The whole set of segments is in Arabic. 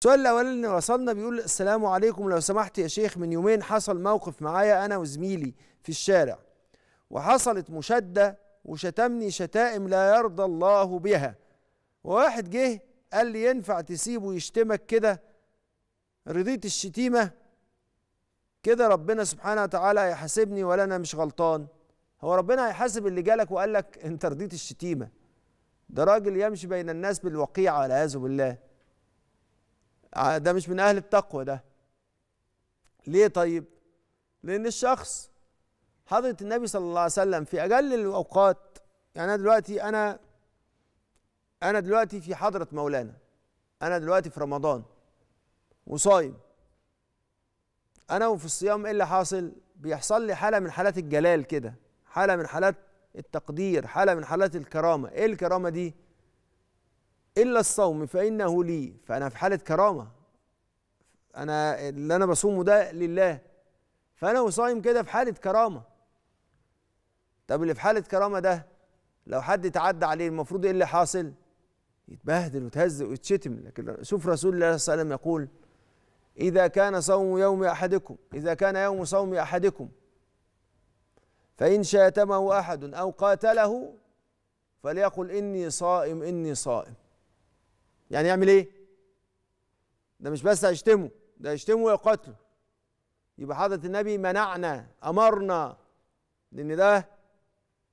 السؤال الاولاني اللي وصلنا بيقول السلام عليكم لو سمحت يا شيخ من يومين حصل موقف معايا انا وزميلي في الشارع وحصلت مشاده وشتمني شتائم لا يرضى الله بها وواحد جه قال لي ينفع تسيبه يشتمك كده رضيت الشتيمه كده ربنا سبحانه وتعالى هيحاسبني ولا انا مش غلطان هو ربنا هيحاسب اللي جالك وقال لك انت رضيت الشتيمه ده راجل يمشي بين الناس بالوقيعه والعياذ بالله آه، ده مش من اهل التقوى ده ليه طيب لان الشخص حضرة النبي صلى الله عليه وسلم في اجل الاوقات يعني انا دلوقتي انا انا دلوقتي في حضرة مولانا انا دلوقتي في رمضان وصايم انا وفي الصيام ايه اللي حاصل بيحصل لي حالة من حالات الجلال كده حالة من حالات التقدير حالة من حالات الكرامة ايه الكرامة دي الا الصوم فانه لي فانا في حاله كرامه انا اللي انا بصومه ده لله فانا وصايم كده في حاله كرامه طب اللي في حاله كرامه ده لو حد تعدى عليه المفروض ايه اللي حاصل يتبهدل ويتهزق ويتشتم لكن شوف رسول الله صلى الله عليه وسلم يقول اذا كان صوم يوم احدكم اذا كان يوم صوم احدكم فان شاتمه احد او قاتله فليقل اني صائم اني صائم يعني يعمل ايه ده مش بس هيشتمه ده يشتمه ويقتله يبقى حضرة النبي منعنا أمرنا لأن ده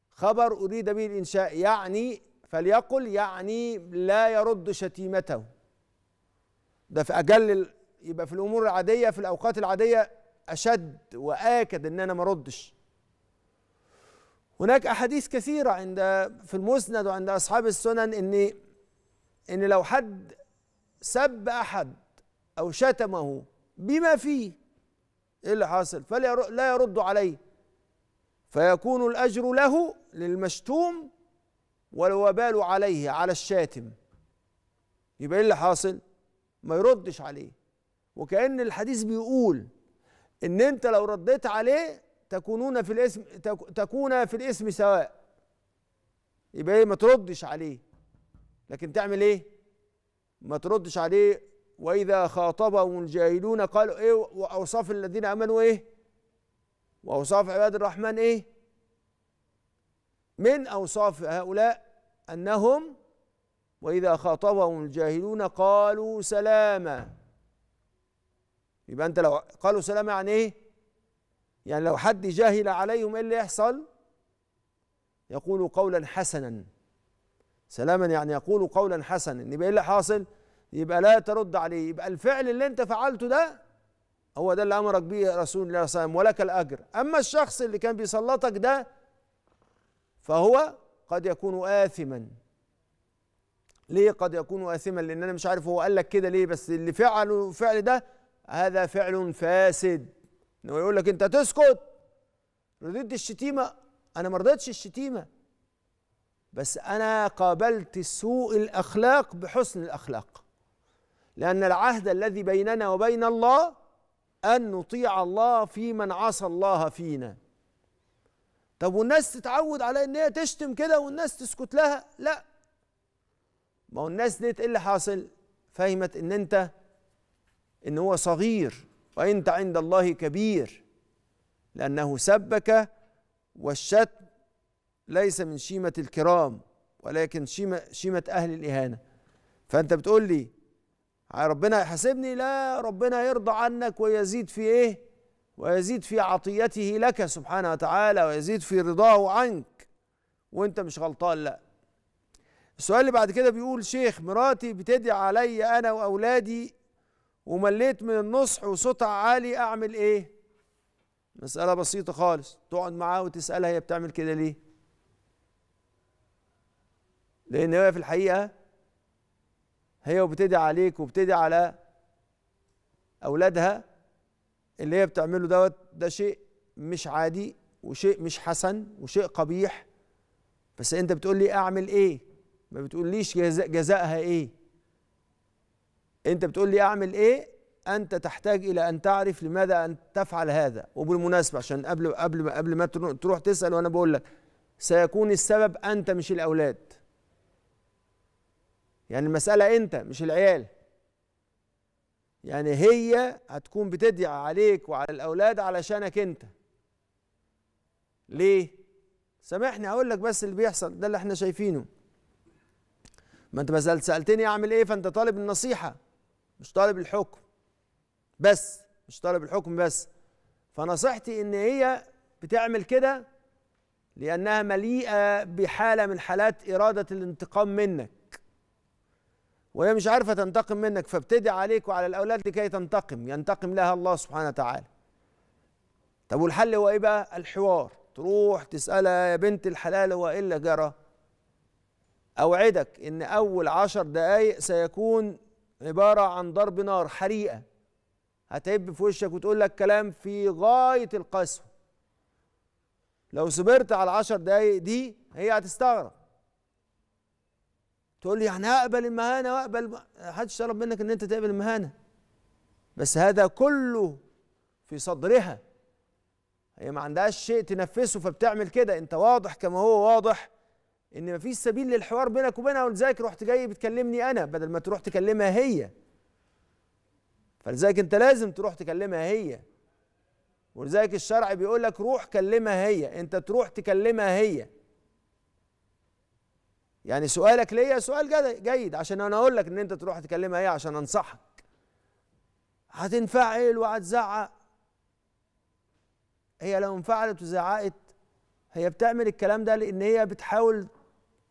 خبر أريد به الإنشاء يعني فليقل يعني لا يرد شتيمته ده في أجل يبقى في الأمور العادية في الأوقات العادية أشد وآكد إن أنا ما أردش هناك أحاديث كثيرة عند في المسند وعند أصحاب السنن إن ان لو حد سب احد او شتمه بما فيه ايه اللي حاصل فلا لا يرد عليه فيكون الاجر له للمشتوم والوبال عليه على الشاتم يبقى ايه اللي حاصل ما يردش عليه وكأن الحديث بيقول ان انت لو رديت عليه تكونون في الاسم تكون في الاسم سواء يبقى ايه ما تردش عليه لكن تعمل ايه ما تردش عليه واذا خاطبهم الجاهلون قالوا ايه واوصاف الذين امنوا ايه واوصاف عباد الرحمن ايه من اوصاف هؤلاء انهم واذا خاطبهم الجاهلون قالوا سلاما يبقى انت لو قالوا سلاما يعني ايه يعني لو حد جاهل عليهم ايه اللي يحصل يقول قولا حسنا سلاما يعني يقول قولا حسنا يبقى ايه اللي حاصل؟ يبقى لا ترد عليه يبقى الفعل اللي انت فعلته ده هو ده اللي امرك به رسول الله صلى الله عليه وسلم ولك الاجر اما الشخص اللي كان بيسلطك ده فهو قد يكون آثما ليه قد يكون آثما لأن أنا مش عارف هو قال لك كده ليه بس اللي فعله فعل ده هذا فعل فاسد إنه يقول لك أنت تسكت رديت الشتيمة أنا ما رضيتش الشتيمة بس أنا قابلت سوء الأخلاق بحسن الأخلاق لأن العهد الذي بيننا وبين الله أن نطيع الله في من عصى الله فينا طب والناس تتعود على ان هي تشتم كده والناس تسكت لها لا ما هو الناس ديت ايه اللي حاصل فهمت ان انت ان هو صغير وانت عند الله كبير لانه سبك والشتم ليس من شيمة الكرام ولكن شيمة, شيمة أهل الإهانة فأنت بتقول لي ربنا يحاسبني لا ربنا يرضى عنك ويزيد في إيه ويزيد في عطيته لك سبحانه وتعالى ويزيد في رضاه عنك وانت مش غلطان لا السؤال اللي بعد كده بيقول شيخ مراتي بتدعي علي انا واولادي ومليت من النصح وصوتها عالي اعمل ايه مساله بسيطه خالص تقعد معاها وتسالها هي بتعمل كده ليه لان هي في الحقيقه هي وبتدعي عليك وبتدعي على اولادها اللي هي بتعمله دوت ده شيء مش عادي وشيء مش حسن وشيء قبيح بس انت بتقول لي اعمل ايه ما بتقوليش جزاء جزاءها ايه انت بتقول لي اعمل ايه انت تحتاج الى ان تعرف لماذا ان تفعل هذا وبالمناسبه عشان قبل قبل ما قبل ما تروح تسال وانا بقول لك سيكون السبب انت مش الاولاد يعني المسألة أنت مش العيال يعني هي هتكون بتدعي عليك وعلى الأولاد علشانك أنت ليه؟ سامحني هقول لك بس اللي بيحصل ده اللي احنا شايفينه ما انت مثلا سألتني أعمل إيه فأنت طالب النصيحة مش طالب الحكم بس مش طالب الحكم بس فنصيحتي إن هي بتعمل كده لأنها مليئة بحالة من حالات إرادة الانتقام منك وهي مش عارفة تنتقم منك فابتدي عليك وعلى الأولاد لكي تنتقم ينتقم لها الله سبحانه وتعالى طب والحل هو إيه بقى الحوار تروح تسألها يا بنت الحلال هو إيه اللي جرى أوعدك إن أول عشر دقايق سيكون عبارة عن ضرب نار حريقة هتهب في وشك وتقول لك كلام في غاية القسوة لو صبرت على العشر دقايق دي هي هتستغرب تقول لي يعني هقبل المهانه واقبل حد طلب منك ان انت تقبل المهانه بس هذا كله في صدرها هي ما عندهاش شيء تنفسه فبتعمل كده انت واضح كما هو واضح ان مفيش سبيل للحوار بينك وبينها ولذلك رحت جاي بتكلمني انا بدل ما تروح تكلمها هي فلذلك انت لازم تروح تكلمها هي ولذلك الشرع بيقول لك روح كلمها هي انت تروح تكلمها هي يعني سؤالك ليا سؤال جيد عشان انا اقول لك ان انت تروح تكلمها ايه عشان انصحك هتنفعل وهتزعق هي لو انفعلت وزعقت هي بتعمل الكلام ده لان هي بتحاول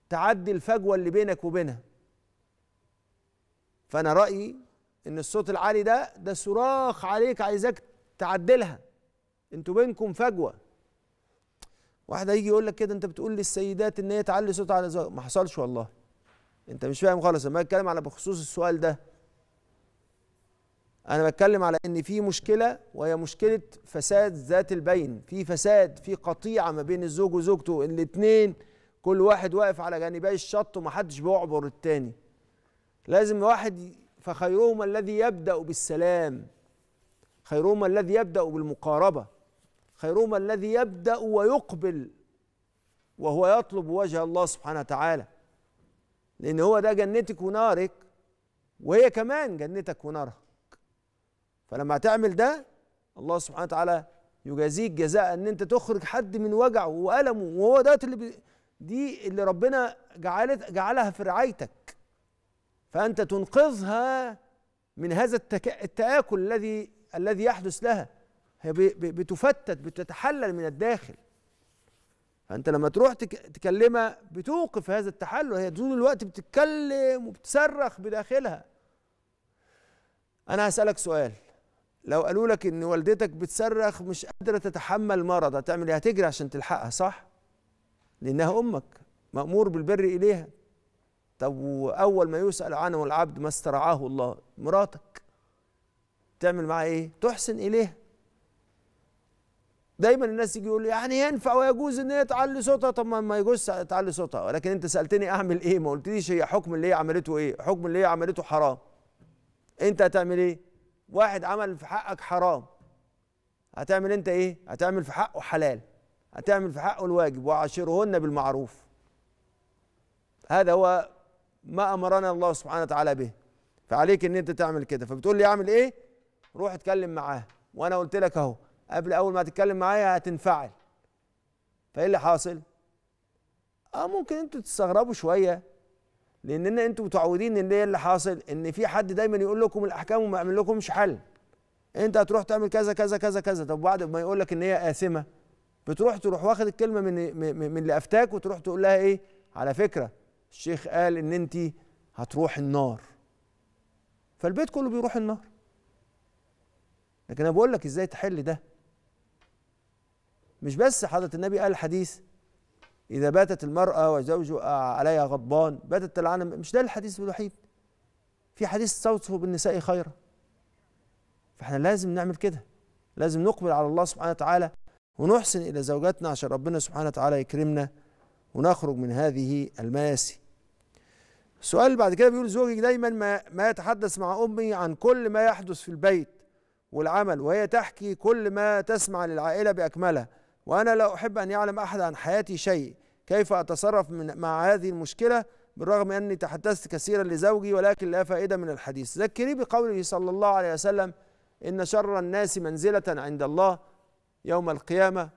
تعدي الفجوه اللي بينك وبينها فانا رايي ان الصوت العالي ده ده صراخ عليك عايزاك تعدلها انتوا بينكم فجوه واحد هيجي يقول لك كده انت بتقول للسيدات ان هي تعلي صوتها على زوجها ما حصلش والله انت مش فاهم خالص انا بتكلم على بخصوص السؤال ده انا بتكلم على ان في مشكله وهي مشكله فساد ذات البين في فساد في قطيعه ما بين الزوج وزوجته الاثنين كل واحد واقف على جانبي الشط ومحدش بيعبر التاني لازم واحد فخيرهما الذي يبدا بالسلام خيرهما الذي يبدا بالمقاربه خيرهما الذي يبدأ ويقبل وهو يطلب وجه الله سبحانه وتعالى لأن هو ده جنتك ونارك وهي كمان جنتك ونارك فلما تعمل ده الله سبحانه وتعالى يجازيك جزاء ان انت تخرج حد من وجعه والمه وهو ده اللي دي اللي ربنا جعلت جعلها في رعايتك فانت تنقذها من هذا التآكل الذي الذي يحدث لها هي بتفتت بتتحلل من الداخل فانت لما تروح تكلمها بتوقف هذا التحلل هي طول الوقت بتتكلم وبتصرخ بداخلها انا هسالك سؤال لو قالوا لك ان والدتك بتصرخ مش قادره تتحمل مرض هتعمل ايه هتجري عشان تلحقها صح لانها امك مامور بالبر اليها طب واول ما يسال عنه العبد ما استرعاه الله مراتك تعمل معاه ايه تحسن اليها دايما الناس يجي يقول يعني ينفع ويجوز ان هي تعلي صوتها طب ما يجوز تعلي صوتها ولكن انت سالتني اعمل ايه ما قلتليش هي حكم اللي هي عملته ايه حكم اللي هي عملته حرام انت هتعمل ايه واحد عمل في حقك حرام هتعمل انت ايه هتعمل في حقه حلال هتعمل في حقه الواجب وعاشرهن بالمعروف هذا هو ما امرنا الله سبحانه وتعالى به فعليك ان انت تعمل كده فبتقول لي اعمل ايه روح اتكلم معاه وانا قلت لك اهو قبل اول ما تتكلم معايا هتنفعل فايه اللي حاصل اه ممكن انتوا تستغربوا شويه لان انتوا متعودين ان ايه اللي حاصل ان في حد دايما يقول لكم الاحكام وما يعمل لكمش حل انت هتروح تعمل كذا كذا كذا كذا طب بعد ما يقول لك ان هي قاسمه بتروح تروح واخد الكلمة من من اللي افتاك وتروح تقول لها ايه على فكرة الشيخ قال ان انت هتروح النار فالبيت كله بيروح النار لكن انا بقول لك ازاي تحل ده مش بس حضرة النبي قال الحديث إذا باتت المرأة وزوجها عليها غضبان باتت العنم مش ده الحديث الوحيد في حديث صوته بالنساء خيرا فاحنا لازم نعمل كده لازم نقبل على الله سبحانه وتعالى ونحسن إلى زوجاتنا عشان ربنا سبحانه وتعالى يكرمنا ونخرج من هذه المآسي السؤال بعد كده بيقول زوجك دايما ما, ما يتحدث مع أمي عن كل ما يحدث في البيت والعمل وهي تحكي كل ما تسمع للعائلة بأكملها وأنا لا أحب أن يعلم أحد عن حياتي شيء كيف أتصرف من مع هذه المشكلة بالرغم أني تحدثت كثيرا لزوجي ولكن لا فائدة من الحديث ذكري بقوله صلى الله عليه وسلم إن شر الناس منزلة عند الله يوم القيامة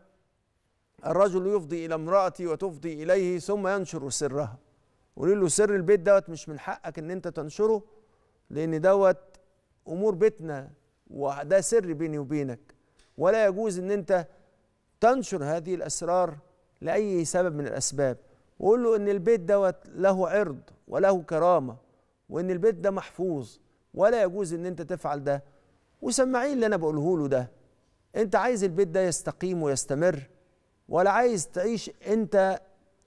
الرجل يفضي إلى امرأتي وتفضي إليه ثم ينشر سرها قولي له سر البيت دوت مش من حقك إن أنت تنشره لأن دوت أمور بيتنا وده سر بيني وبينك ولا يجوز إن أنت تنشر هذه الأسرار لأي سبب من الأسباب وقول له إن البيت دوت له عرض وله كرامة وإن البيت ده محفوظ ولا يجوز إن أنت تفعل ده وسمعيه اللي أنا بقوله له ده أنت عايز البيت ده يستقيم ويستمر ولا عايز تعيش أنت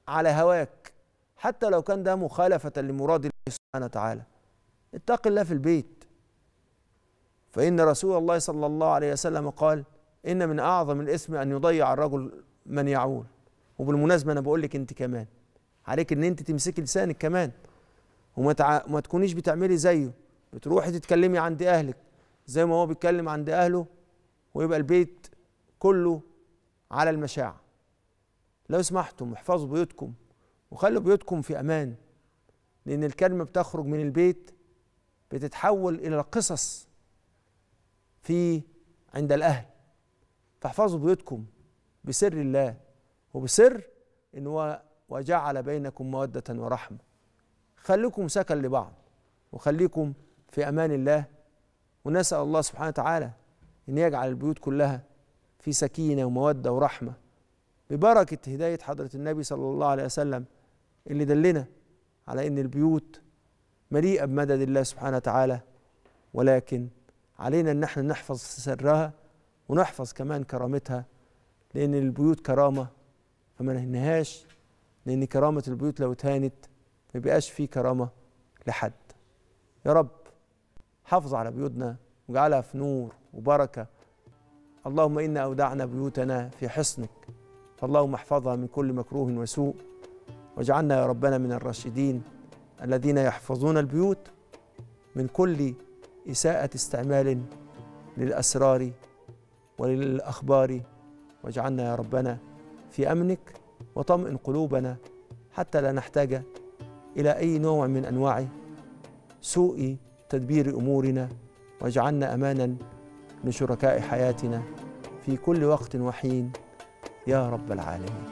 على هواك حتى لو كان ده مخالفة لمراد الله سبحانه وتعالى اتق الله في البيت فإن رسول الله صلى الله عليه وسلم قال إن من أعظم الاسم أن يضيع الرجل من يعول وبالمناسبة أنا بقول لك أنت كمان عليك إن أنت تمسكي لسانك كمان وما تع... ما تكونيش بتعملي زيه بتروحي تتكلمي عند أهلك زي ما هو بيتكلم عند أهله ويبقى البيت كله على المشاعة لو سمحتم احفظوا بيوتكم وخلوا بيوتكم في أمان لأن الكلمة بتخرج من البيت بتتحول إلى قصص في عند الأهل فاحفظوا بيوتكم بسر الله وبسر ان هو وجعل بينكم موده ورحمه خليكم سكن لبعض وخليكم في امان الله ونسال الله سبحانه وتعالى ان يجعل البيوت كلها في سكينه وموده ورحمه ببركه هدايه حضره النبي صلى الله عليه وسلم اللي دلنا على ان البيوت مليئه بمدد الله سبحانه وتعالى ولكن علينا ان احنا نحفظ سرها ونحفظ كمان كرامتها لأن البيوت كرامة فما نهنهاش لأن كرامة البيوت لو اتهانت ما بيبقاش فيه كرامة لحد يا رب حافظ على بيوتنا واجعلها في نور وبركة اللهم إنا أودعنا بيوتنا في حصنك فاللهم احفظها من كل مكروه وسوء واجعلنا يا ربنا من الراشدين الذين يحفظون البيوت من كل إساءة استعمال للأسرار وللأخبار واجعلنا يا ربنا في أمنك وطمئن قلوبنا حتى لا نحتاج إلى أي نوع من أنواع سوء تدبير أمورنا واجعلنا أمانا لشركاء حياتنا في كل وقت وحين يا رب العالمين